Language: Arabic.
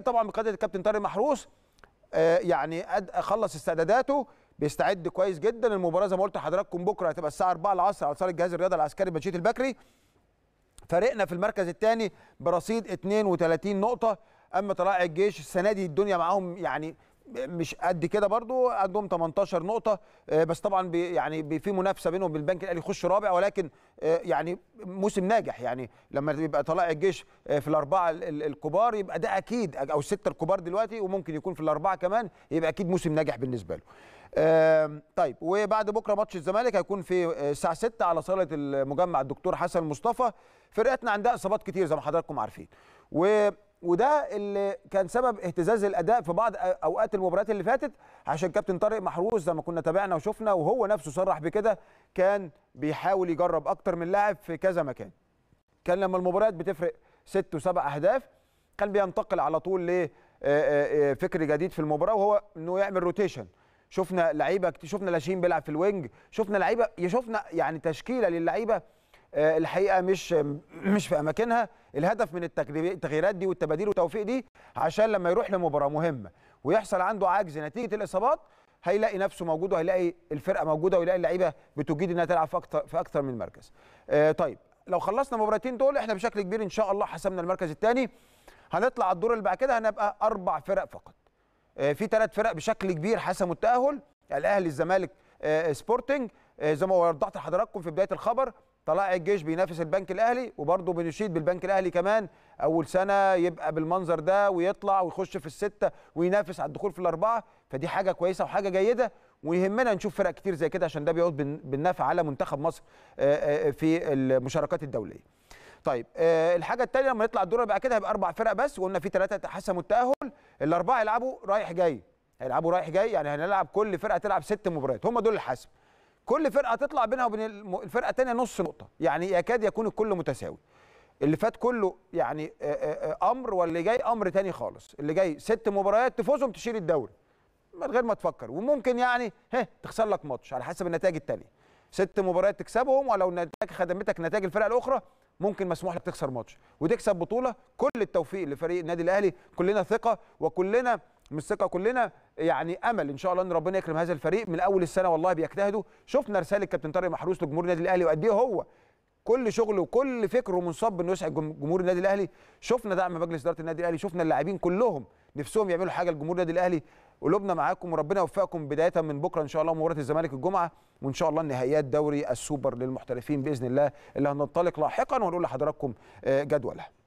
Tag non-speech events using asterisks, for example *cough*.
طبعا بقياده الكابتن طارق محروس آه، يعني خلص استعداداته بيستعد كويس جدا المباراه زي ما قلت لحضراتكم بكره هتبقى الساعه 4 العصر على صاله الجهاز الرياضي العسكري بنشيت البكري فريقنا في المركز الثاني برصيد 32 نقطه اما طلائع الجيش السنه دي الدنيا معاهم يعني مش قد كده برضو عندهم 18 نقطه آه، بس طبعا بي يعني بي في منافسه بينهم بالبنك الاهلي يخش رابع ولكن آه، يعني موسم ناجح يعني لما يبقى طلائع الجيش آه، في الاربعه الكبار يبقى ده اكيد او السته الكبار دلوقتي وممكن يكون في الاربعه كمان يبقى اكيد موسم ناجح بالنسبه له طيب وبعد بكره ماتش الزمالك هيكون في الساعه 6 على صاله المجمع الدكتور حسن مصطفى فرقتنا عندها اصابات كتير زي ما حضراتكم عارفين و وده اللي كان سبب اهتزاز الاداء في بعض اوقات المباريات اللي فاتت عشان كابتن طارق محروس زي ما كنا تابعنا وشفنا وهو نفسه صرح بكده كان بيحاول يجرب اكتر من لاعب في كذا مكان كان لما المباريات بتفرق ست وسبع اهداف كان بينتقل على طول لفكر جديد في المباراه وهو انه يعمل روتيشن شفنا لعيبه شفنا لاشين بيلعب في الوينج شفنا لعيبه شفنا يعني تشكيله للعيبه آه، الحقيقه مش *clears throat* مش في اماكنها الهدف من التغييرات دي والتباديل والتوفيق دي عشان لما يروح لمباراه مهمه ويحصل عنده عجز نتيجه الاصابات هيلاقي نفسه موجود وهيلاقي الفرقه موجوده ويلاقي اللعيبه بتجيد انها تلعب في اكتر في اكتر من مركز. آه، طيب لو خلصنا مباراتين دول احنا بشكل كبير ان شاء الله حسمنا المركز الثاني هنطلع الدور اللي بعد كده هنبقى اربع فرق فقط. آه، في ثلاث فرق بشكل كبير حسموا التاهل الاهلي الزمالك سبورتنج زي ما وضحت لحضراتكم في بدايه الخبر طلائع الجيش بينافس البنك الاهلي وبرضه بنشيد بالبنك الاهلي كمان اول سنه يبقى بالمنظر ده ويطلع ويخش في السته وينافس على الدخول في الاربعه فدي حاجه كويسه وحاجه جيده ويهمنا نشوف فرق كتير زي كده عشان ده بيعود بالنفع على منتخب مصر آه، آه، آه، في المشاركات الدوليه. طيب الحاجه الثانيه لما نطلع الدور بقى كده هيبقى اربع فرق بس وقلنا في ثلاثه حسموا التاهل الاربعه يلعبوا رايح جاي هيلعبوا رايح جاي يعني هنلعب كل فرقه تلعب ست مباريات هم دول الحسم كل فرقه تطلع بينها وبين الفرقه الثانيه نص نقطه يعني يكاد يكون الكل متساوي اللي فات كله يعني امر واللي جاي امر تاني خالص اللي جاي ست مباريات تفوزهم تشيل الدوري من غير ما تفكر وممكن يعني ها تخسر لك ماتش على حسب النتائج التانيه ست مباريات تكسبهم ولو النتائج خدمتك نتائج الفرق الاخرى ممكن مسموح لك تخسر ماتش وتكسب بطوله كل التوفيق لفريق النادي الاهلي كلنا ثقه وكلنا مش ثقه كلنا يعني امل ان شاء الله ان ربنا يكرم هذا الفريق من اول السنه والله بيجتهدوا شفنا رساله كابتن طارق محروس لجمهور النادي الاهلي وقد ايه هو كل شغله وكل فكره منصب انه يسعد جمهور النادي الاهلي شفنا دعم مجلس اداره النادي الاهلي شفنا اللاعبين كلهم نفسهم يعملوا حاجه لجمهور النادي الاهلي قلوبنا معاكم وربنا يوفقكم بدايه من بكره ان شاء الله مباراه الزمالك الجمعه وان شاء الله نهائيات دوري السوبر للمحترفين باذن الله اللي هننطلق لاحقا ونقول لحضراتكم آه، جدولها